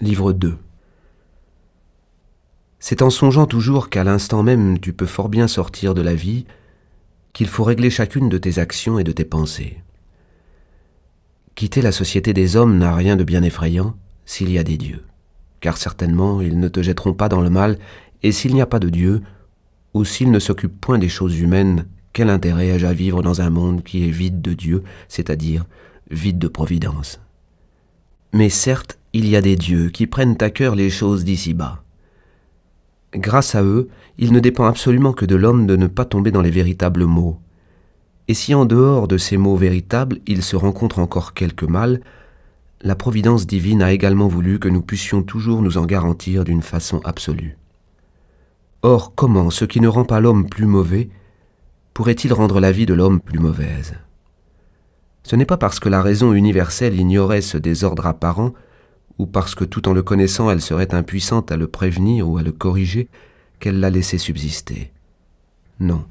Livre 2 C'est en songeant toujours qu'à l'instant même tu peux fort bien sortir de la vie qu'il faut régler chacune de tes actions et de tes pensées. Quitter la société des hommes n'a rien de bien effrayant s'il y a des dieux, car certainement ils ne te jetteront pas dans le mal, et s'il n'y a pas de Dieu, ou s'ils ne s'occupent point des choses humaines, quel intérêt ai-je à vivre dans un monde qui est vide de Dieu, c'est-à-dire vide de providence Mais certes, il y a des dieux qui prennent à cœur les choses d'ici-bas. Grâce à eux, il ne dépend absolument que de l'homme de ne pas tomber dans les véritables maux. Et si en dehors de ces maux véritables il se rencontre encore quelque mal, la Providence divine a également voulu que nous puissions toujours nous en garantir d'une façon absolue. Or, comment ce qui ne rend pas l'homme plus mauvais pourrait-il rendre la vie de l'homme plus mauvaise Ce n'est pas parce que la raison universelle ignorait ce désordre apparent ou parce que tout en le connaissant elle serait impuissante à le prévenir ou à le corriger, qu'elle l'a laissé subsister. Non,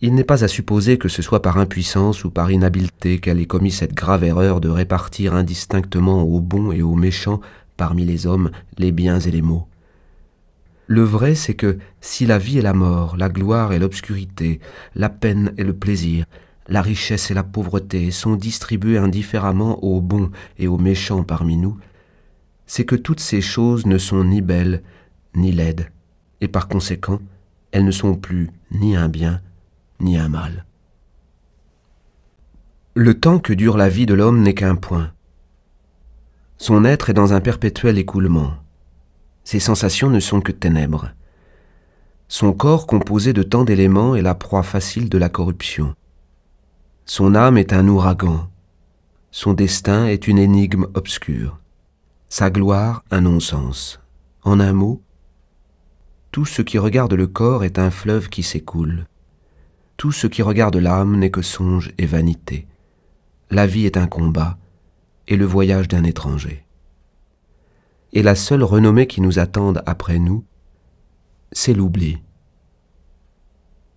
il n'est pas à supposer que ce soit par impuissance ou par inhabileté qu'elle ait commis cette grave erreur de répartir indistinctement aux bons et aux méchants parmi les hommes les biens et les maux. Le vrai, c'est que si la vie et la mort, la gloire et l'obscurité, la peine et le plaisir, la richesse et la pauvreté sont distribués indifféremment aux bons et aux méchants parmi nous, c'est que toutes ces choses ne sont ni belles, ni laides, et par conséquent, elles ne sont plus ni un bien, ni un mal. Le temps que dure la vie de l'homme n'est qu'un point. Son être est dans un perpétuel écoulement. Ses sensations ne sont que ténèbres. Son corps composé de tant d'éléments est la proie facile de la corruption. Son âme est un ouragan. Son destin est une énigme obscure sa gloire un non-sens. En un mot, tout ce qui regarde le corps est un fleuve qui s'écoule. Tout ce qui regarde l'âme n'est que songe et vanité. La vie est un combat et le voyage d'un étranger. Et la seule renommée qui nous attende après nous, c'est l'oubli.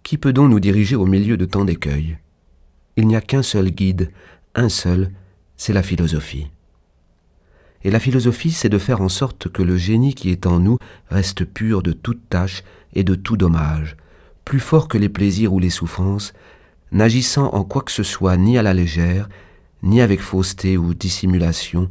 Qui peut donc nous diriger au milieu de tant d'écueils Il n'y a qu'un seul guide, un seul, c'est la philosophie. Et la philosophie, c'est de faire en sorte que le génie qui est en nous reste pur de toute tâche et de tout dommage, plus fort que les plaisirs ou les souffrances, n'agissant en quoi que ce soit ni à la légère, ni avec fausseté ou dissimulation,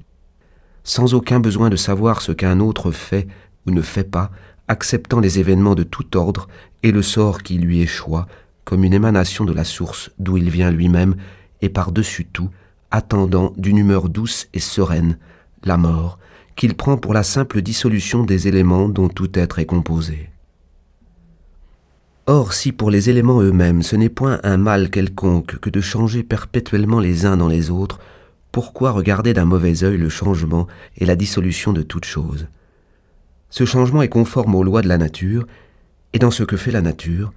sans aucun besoin de savoir ce qu'un autre fait ou ne fait pas, acceptant les événements de tout ordre et le sort qui lui échoit, comme une émanation de la source d'où il vient lui-même, et par-dessus tout, attendant d'une humeur douce et sereine la mort, qu'il prend pour la simple dissolution des éléments dont tout être est composé. Or, si pour les éléments eux-mêmes ce n'est point un mal quelconque que de changer perpétuellement les uns dans les autres, pourquoi regarder d'un mauvais œil le changement et la dissolution de toute chose Ce changement est conforme aux lois de la nature, et dans ce que fait la nature,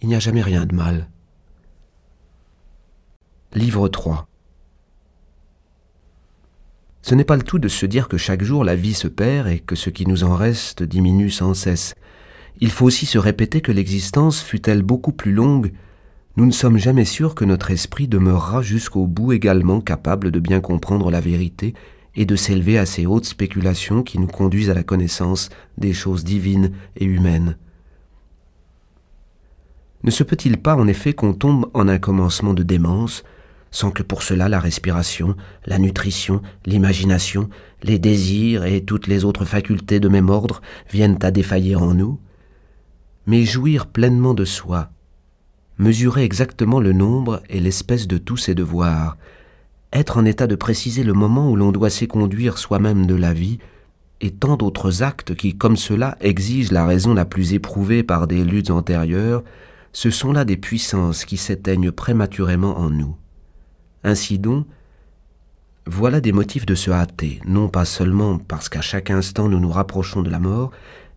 il n'y a jamais rien de mal. Livre 3 ce n'est pas le tout de se dire que chaque jour la vie se perd et que ce qui nous en reste diminue sans cesse. Il faut aussi se répéter que l'existence, fût-elle beaucoup plus longue, nous ne sommes jamais sûrs que notre esprit demeurera jusqu'au bout également capable de bien comprendre la vérité et de s'élever à ces hautes spéculations qui nous conduisent à la connaissance des choses divines et humaines. Ne se peut-il pas en effet qu'on tombe en un commencement de démence, sans que pour cela la respiration, la nutrition, l'imagination, les désirs et toutes les autres facultés de même ordre viennent à défaillir en nous, mais jouir pleinement de soi, mesurer exactement le nombre et l'espèce de tous ses devoirs, être en état de préciser le moment où l'on doit s'éconduire soi-même de la vie, et tant d'autres actes qui, comme cela, exigent la raison la plus éprouvée par des luttes antérieures, ce sont là des puissances qui s'éteignent prématurément en nous. Ainsi donc, voilà des motifs de se hâter, non pas seulement parce qu'à chaque instant nous nous rapprochons de la mort,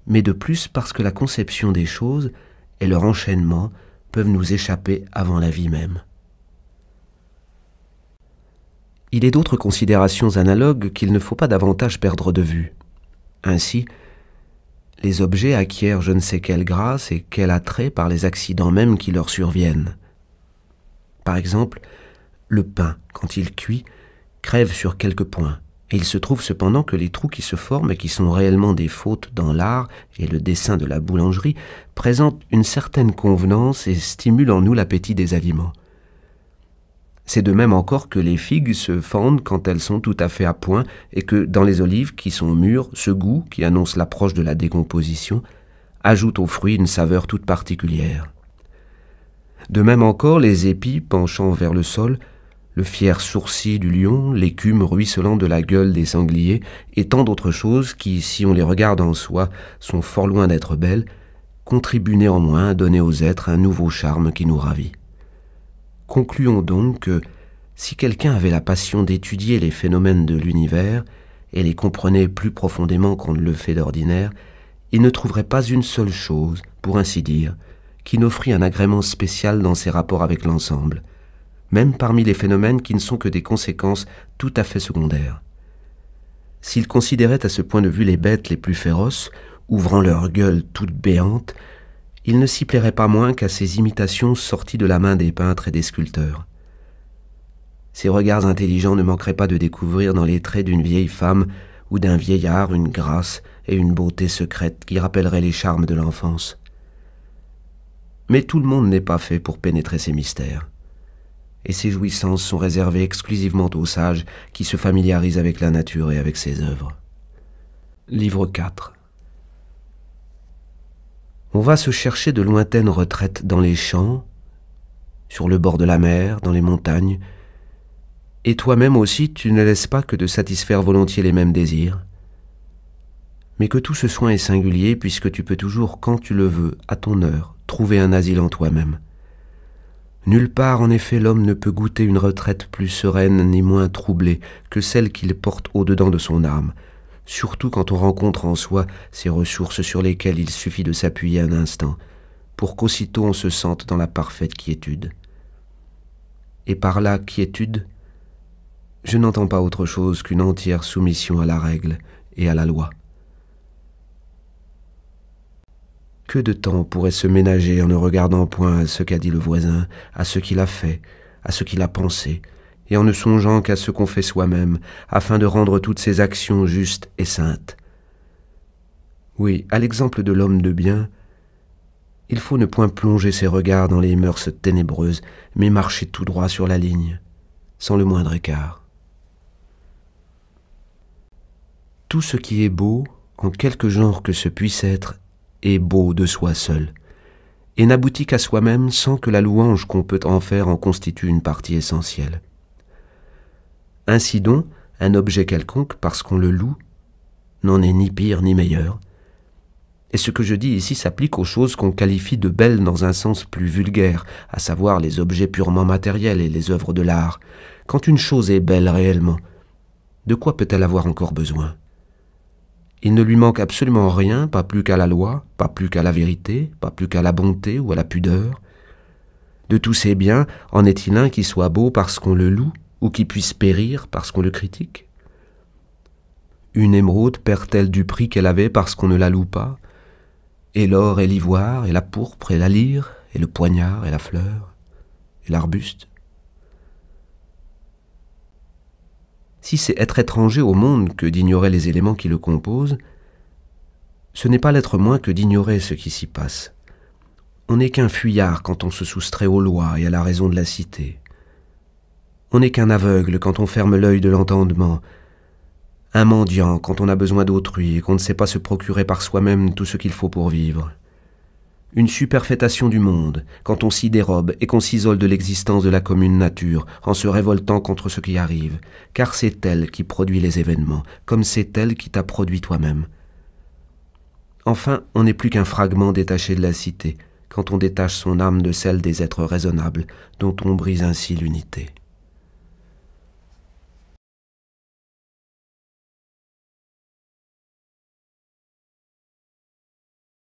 mais de plus parce que la conception des choses et leur enchaînement peuvent nous échapper avant la vie même. Il est d'autres considérations analogues qu'il ne faut pas davantage perdre de vue. Ainsi, les objets acquièrent je ne sais quelle grâce et quel attrait par les accidents mêmes qui leur surviennent. Par exemple, le pain, quand il cuit, crève sur quelques points, et il se trouve cependant que les trous qui se forment et qui sont réellement des fautes dans l'art et le dessin de la boulangerie présentent une certaine convenance et stimulent en nous l'appétit des aliments. C'est de même encore que les figues se fendent quand elles sont tout à fait à point et que dans les olives qui sont mûres, ce goût, qui annonce l'approche de la décomposition, ajoute aux fruits une saveur toute particulière. De même encore, les épis, penchant vers le sol, le fier sourcil du lion, l'écume ruisselant de la gueule des sangliers, et tant d'autres choses qui, si on les regarde en soi, sont fort loin d'être belles, contribuent néanmoins à donner aux êtres un nouveau charme qui nous ravit. Concluons donc que, si quelqu'un avait la passion d'étudier les phénomènes de l'univers, et les comprenait plus profondément qu'on ne le fait d'ordinaire, il ne trouverait pas une seule chose, pour ainsi dire, qui n'offrit un agrément spécial dans ses rapports avec l'ensemble, même parmi les phénomènes qui ne sont que des conséquences tout à fait secondaires. S'il considérait à ce point de vue les bêtes les plus féroces, ouvrant leur gueule toute béante, il ne s'y plairait pas moins qu'à ces imitations sorties de la main des peintres et des sculpteurs. Ses regards intelligents ne manqueraient pas de découvrir dans les traits d'une vieille femme ou d'un vieillard une grâce et une beauté secrète qui rappelleraient les charmes de l'enfance. Mais tout le monde n'est pas fait pour pénétrer ces mystères et ses jouissances sont réservées exclusivement aux sages qui se familiarisent avec la nature et avec ses œuvres. Livre 4 On va se chercher de lointaines retraites dans les champs, sur le bord de la mer, dans les montagnes, et toi-même aussi tu ne laisses pas que de satisfaire volontiers les mêmes désirs, mais que tout ce soin est singulier puisque tu peux toujours, quand tu le veux, à ton heure, trouver un asile en toi-même. Nulle part, en effet, l'homme ne peut goûter une retraite plus sereine ni moins troublée que celle qu'il porte au-dedans de son âme, surtout quand on rencontre en soi ces ressources sur lesquelles il suffit de s'appuyer un instant, pour qu'aussitôt on se sente dans la parfaite quiétude. Et par la quiétude, je n'entends pas autre chose qu'une entière soumission à la règle et à la loi. Que de temps pourrait se ménager en ne regardant point à ce qu'a dit le voisin, à ce qu'il a fait, à ce qu'il a pensé, et en ne songeant qu'à ce qu'on fait soi-même, afin de rendre toutes ses actions justes et saintes. Oui, à l'exemple de l'homme de bien, il faut ne point plonger ses regards dans les mœurs ténébreuses, mais marcher tout droit sur la ligne, sans le moindre écart. Tout ce qui est beau, en quelque genre que ce puisse être, est beau de soi seul, et n'aboutit qu'à soi-même sans que la louange qu'on peut en faire en constitue une partie essentielle. Ainsi donc, un objet quelconque, parce qu'on le loue, n'en est ni pire ni meilleur, et ce que je dis ici s'applique aux choses qu'on qualifie de belles dans un sens plus vulgaire, à savoir les objets purement matériels et les œuvres de l'art. Quand une chose est belle réellement, de quoi peut-elle avoir encore besoin il ne lui manque absolument rien, pas plus qu'à la loi, pas plus qu'à la vérité, pas plus qu'à la bonté ou à la pudeur. De tous ces biens, en est-il un qui soit beau parce qu'on le loue ou qui puisse périr parce qu'on le critique Une émeraude perd-elle du prix qu'elle avait parce qu'on ne la loue pas Et l'or et l'ivoire et la pourpre et la lyre et le poignard et la fleur et l'arbuste si c'est être étranger au monde que d'ignorer les éléments qui le composent, ce n'est pas l'être moins que d'ignorer ce qui s'y passe. On n'est qu'un fuyard quand on se soustrait aux lois et à la raison de la cité. On n'est qu'un aveugle quand on ferme l'œil de l'entendement, un mendiant quand on a besoin d'autrui et qu'on ne sait pas se procurer par soi-même tout ce qu'il faut pour vivre. Une superfétation du monde, quand on s'y dérobe et qu'on s'isole de l'existence de la commune nature, en se révoltant contre ce qui arrive, car c'est elle qui produit les événements, comme c'est elle qui t'a produit toi-même. Enfin, on n'est plus qu'un fragment détaché de la cité, quand on détache son âme de celle des êtres raisonnables, dont on brise ainsi l'unité.